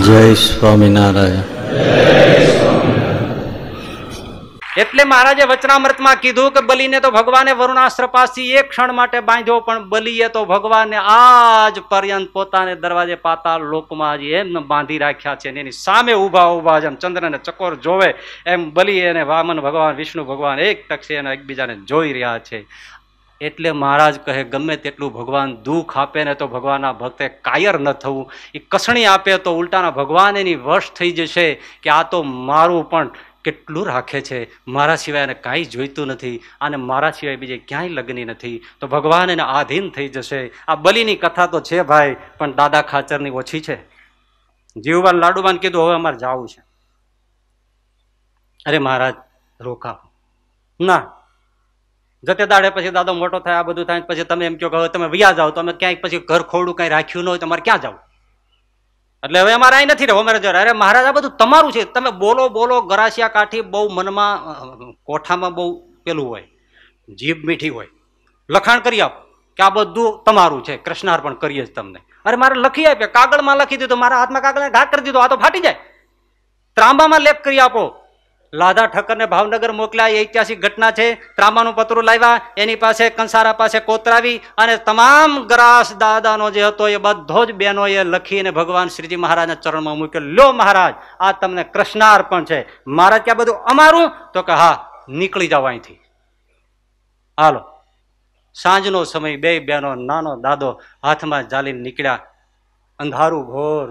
જય સ્વામિનારાયણ એટલે મહારાજે વચનામૃતમાં કીધું કે બલીને તો ભગવાને વરુણાશ્ર પાસી એક ક્ષણ માટે બાંધ્યો પણ બલીએ તો ભગવાનને આજ પર્યંત પોતાને દરવાજે પાતાળ લોકમાં જ એમને બાંધી રાખ્યા છે એની સામે ઉભા ઉભા જ એમ ચંદ્રને ચકોર જોવે એમ બલી અને વામન ભગવાન વિષ્ણુ ભગવાન એક તક્ષે અને એકબીજાને જોઈ રહ્યા છે એટલે મહારાજ કહે ગમે તેટલું ભગવાન દુઃખ આપે ને તો ભગવાનના ભક્તે કાયર ન થવું એ કસણી આપે તો ઉલટાના ભગવાન એની વશ થઈ જશે કે આ તો મારું પણ કેટલું રાખે છે મારા સિવાય એને કાંઈ જોઈતું નથી અને મારા સિવાય બીજે ક્યાંય લગ્ની નથી તો ભગવાન એને આધીન થઈ જશે આ બલીની કથા તો છે ભાઈ પણ દાદા ખાચરની ઓછી છે જીવવાન લાડુબાન કીધું હવે અમારે જવું છે અરે મહારાજ રોકાવો ના જતે દાડે પછી દાદો મોટો થાય આ બધું થાય પછી તમે એમ કહો કે તમે વ્યા જાઓ તો ક્યાંય પછી ઘર ખોડું કંઈ રાખ્યું ન હોય તમારે ક્યાં જાવ એટલે હવે અમારે અહીં નથી રહેવું અમારે જો અરે મહારાજ આ બધું તમારું છે તમે બોલો બોલો ગરાસિયા કાઠી બહુ મનમાં કોઠામાં બહુ પેલું હોય જીભ મીઠી હોય લખાણ કરી આપો કે આ બધું તમારું છે કૃષ્ણાર્પણ કરીએ જ તમને અરે મારે લખી આપ્યા કાગળમાં લખી દીધું મારા હાથમાં કાગળને ઘા કરી દીધો આ તો ફાટી જાય ત્રાંબામાં લેપ કરી આપો લાધા ઠક્કરને ભાવનગર મોકલ્યા એ ઐતિહાસિક ઘટના છે ત્રામાનું પતરું લાવ્યા એની પાસે કંસારા પાસે કોતરાવી અને તમામ ગ્રાસ દાદાનો જે હતો એ બધો જ એ લખીને ભગવાન શ્રીજી મહારાજના ચરણમાં મૂક્યો લો મહારાજ આ તમને કૃષ્ણાર્પણ છે મહારાજ ક્યાં બધું અમારું તો કે હા નીકળી જાઓ અહીંથી હાલો સાંજનો સમય બે બહેનો નાનો દાદો હાથમાં જાલીને નીકળ્યા અંધારું ઘોર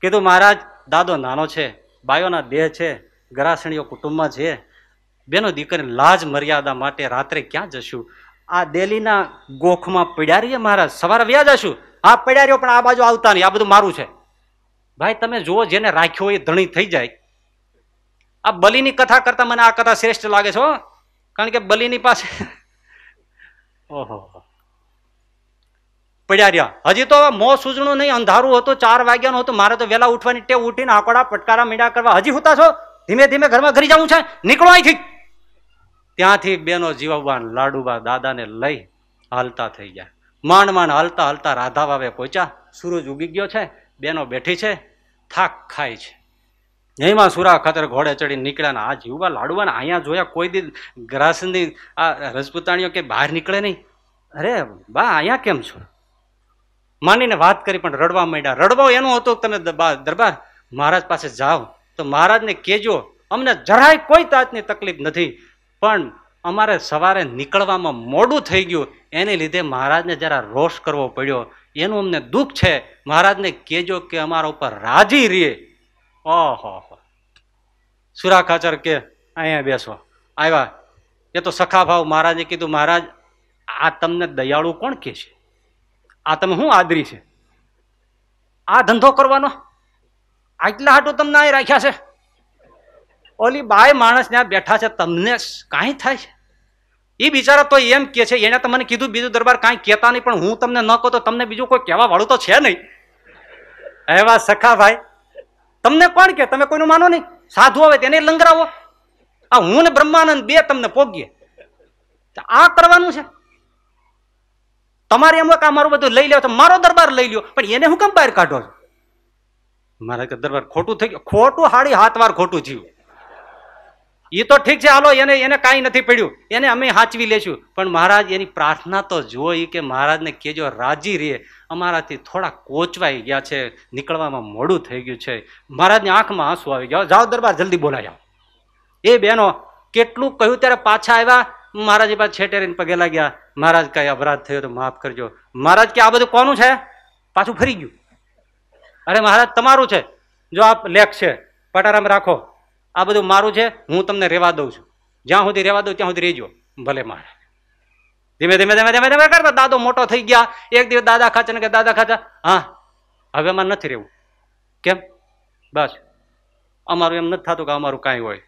કીધું મહારાજ દાદો નાનો છે બાયોના દેહ છે ગરાસણીઓ કુટુંબમાં છે બેનો દીકરી લાજ મર્યાદા માટે રાત્રે ક્યાં જશું આ દેલીના ગોખમાં પડ્યારીએ મહારાજ સવારે વ્યા જશું હા પડ્યા પણ આ બાજુ આવતા નહીં આ બધું મારું છે ભાઈ તમે જુઓ જેને રાખ્યો એ ધણી થઈ જાય આ બલીની કથા કરતા મને આ કથા શ્રેષ્ઠ લાગે છે કારણ કે બલીની પાસે ઓહો પડ્યા હજી તો મો સૂજણું નહીં અંધારું હતું ચાર વાગ્યાનું હતું મારે તો વહેલા ઉઠવાની ટેવ ઉઠીને આંકડા પટકારા મીડા કરવા હજી હોતા છો ધીમે ધીમે ઘરમાં ઘરી જવું છે નીકળો અહીંથી ત્યાંથી બેનો જીવાબાન લાડુબા દાદાને લઈ હાલતા થઈ ગયા માંડ માંડ હાલતા હાલતા રાધા બાબે પહોંચ્યા સૂરજ ઉગી ગયો છે બેનો બેઠી છે થાક ખાય છે એમાં સુરા ખાતર ઘોડે ચડી નીકળ્યા ને આ જીવવા લાડુવાને અહીંયા જોયા કોઈ દી ગ્રાસની આ રજપૂતાણીઓ કે બહાર નીકળે નહીં અરે બા અહીંયા કેમ છો માનીને વાત કરી પણ રડવા માંડ્યા રડવો એનું હતું તમે દરબાર મહારાજ પાસે જાઓ તો મહારાજને કહેજો અમને જરાય કોઈ તાતની તકલીફ નથી પણ અમારે સવારે નીકળવામાં મોડું થઈ ગયું એને લીધે મહારાજને જરા રોષ કરવો પડ્યો એનું અમને દુઃખ છે મહારાજને કહેજો કે અમારા ઉપર રાજી રે ઓહો હો સુરાખાચર કે અહીંયા બેસો આવ્યા એ તો સખા ભાવ મહારાજે કીધું મહારાજ આ તમને દયાળુ કોણ કે છે આ તમે શું આદરી છે આ ધંધો કરવાનો આટલા હાટું તમને અહીં રાખ્યા છે ઓલી બાય માણસ ત્યાં બેઠા છે તમને કાંઈ થાય એ બિચારા તો એમ કે છે એને તમને કીધું બીજું દરબાર કાંઈ કહેતા નહીં પણ હું તમને ન કહો તો તમને બીજું કોઈ કહેવા વાળું તો છે નહીં એવા સખા ભાઈ તમને કોણ કે તમે કોઈનું માનો નહીં સાધુ આવે તેને લંગરાવો આ હું ને બ્રહ્માનંદ બે તમને પોગીએ આ કરવાનું છે તમારે એમ કે મારું બધું લઈ લ્યો તો મારો દરબાર લઈ લ્યો પણ એને હું કેમ બહાર કાઢો છો મારા દરબાર ખોટું થઈ ગયું ખોટું હાડી હાથ વાર ખોટું થયું એ તો ઠીક છે હાલો એને એને કાંઈ નથી પડ્યું એને અમે હાચવી લેશું પણ મહારાજ એની પ્રાર્થના તો જોઈ કે મહારાજને કેજો રાજી રહે અમારાથી થોડા કોચવાઈ ગયા છે નીકળવામાં મોડું થઈ ગયું છે મહારાજની આંખમાં આંસુ આવી ગયા જાઓ દરબાર જલ્દી બોલાઈ બોલાયા એ બહેનો કેટલું કહ્યું ત્યારે પાછા આવ્યા મહારાજ પાસે છેટેરીને પગે લાગ્યા મહારાજ કાંઈ અપરાધ થયો તો માફ કરજો મહારાજ કે આ બધું કોનું છે પાછું ફરી ગયું અરે મહારાજ તમારું છે જો આપ લેખ છે પટારામ રાખો આ બધું મારું છે હું તમને રહેવા દઉં છું જ્યાં સુધી રહેવા દઉં ત્યાં સુધી રહેજો ભલે મારે ધીમે ધીમે ધીમે ધીમે ધીમે કરતા દાદો મોટો થઈ ગયા એક દિવસ દાદા ખાચા ને કે દાદા ખાચા હા હવે અમારે નથી રહેવું કેમ બસ અમારું એમ નથી થતું કે અમારું કાંઈ હોય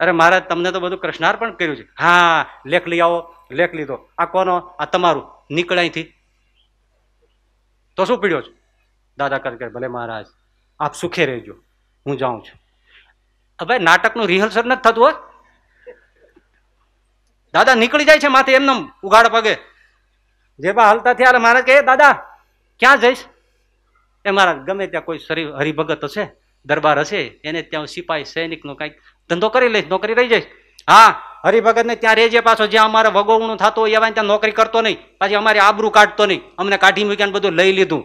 અરે મહારાજ તમને તો બધું કૃષ્ણાર્પણ કર્યું છે હા લેખ લઈ આવો લેખ લીધો આ કોનો આ તમારું નીકળાઈથી તો શું પીડ્યો છું દાદા કરકે ભલે મહારાજ આપ સુખે રહેજો હું જાઉં છું હવે નાટકનું રિહર્સલ નથી થતું હોય દાદા નીકળી જાય છે માથે એમને ઉઘાડ પગે જે બા હલતા થયા મહારાજ કે દાદા ક્યાં જઈશ એ મારા ગમે ત્યાં કોઈ શરીર હરિભગત હશે દરબાર હશે એને ત્યાં સિપાહી નો કાંઈક ધંધો કરી લઈશ નોકરી રહી જઈશ હા હરિભગતને ત્યાં રહેજે પાછો જ્યાં અમારે વગોવણું થતું હોય એવા ત્યાં નોકરી કરતો નહીં પાછી અમારી આબરૂ કાઢતો નહીં અમને કાઢી મૂક્યા બધું લઈ લીધું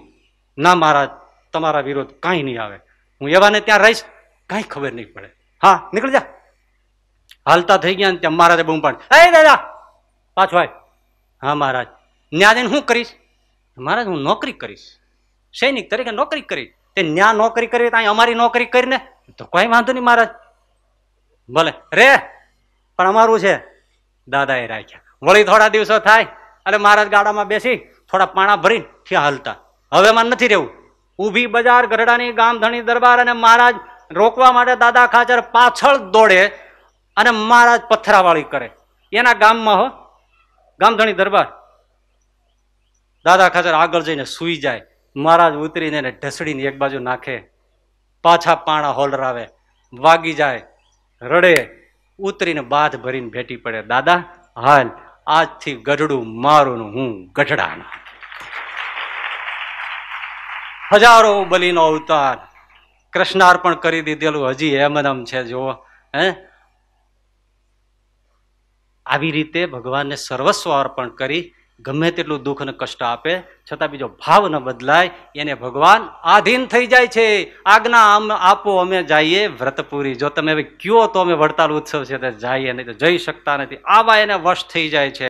ના મહારાજ તમારા વિરોધ કાંઈ નહીં આવે હું એવાને ત્યાં રહીશ કાંઈ ખબર નહીં પડે હા નીકળી જા હાલતા થઈ ગયા ને ત્યાં મહારાજે બૂમ પણ એ દાદા પાછો આય હા મહારાજ ન્યા જઈને હું કરીશ મહારાજ હું નોકરી કરીશ સૈનિક તરીકે નોકરી કરીશ તે ન્યા નોકરી કરી ત્યાં અમારી નોકરી કરીને તો કોઈ વાંધો નહીં મહારાજ ભલે રે પણ અમારું છે દાદાએ રાખ્યા વળી થોડા દિવસો થાય અને મહારાજ ગાડામાં બેસી થોડા પાણા ભરીને ત્યાં હાલતા હવે મારે નથી રહેવું ઊભી બજાર ગઢડાની ગામધણી દરબાર અને મહારાજ રોકવા માટે દાદા ખાચર પાછળ દોડે અને મહારાજ પથરાવાળી કરે એના ગામમાં હો ગામધણી દરબાર દાદા ખાચર આગળ જઈને સૂઈ જાય મહારાજ ઉતરીને એને ઢસડીને એક બાજુ નાખે પાછા પાણા હોલરાવે વાગી જાય રડે ઉતરીને બાથ ભરીને ભેટી પડે દાદા હાલ આજથી ગઢડું મારું હું ગઢડાના હજારો બલીનો અવતાર કૃષ્ણાર્પણ કરી દીધેલું હજી એમનમ છે જુઓ હે આવી રીતે ભગવાનને સર્વસ્વ અર્પણ કરી ગમે તેટલું દુઃખ ને કષ્ટ આપે છતાં બીજો ભાવ ન બદલાય એને ભગવાન આધીન થઈ જાય છે આજ્ઞા આમ આપો અમે જઈએ વ્રતપુરી જો તમે હવે કયો તો અમે વડતાલ ઉત્સવ છે તે જઈએ નહીં તો જઈ શકતા નથી આવા એને વશ થઈ જાય છે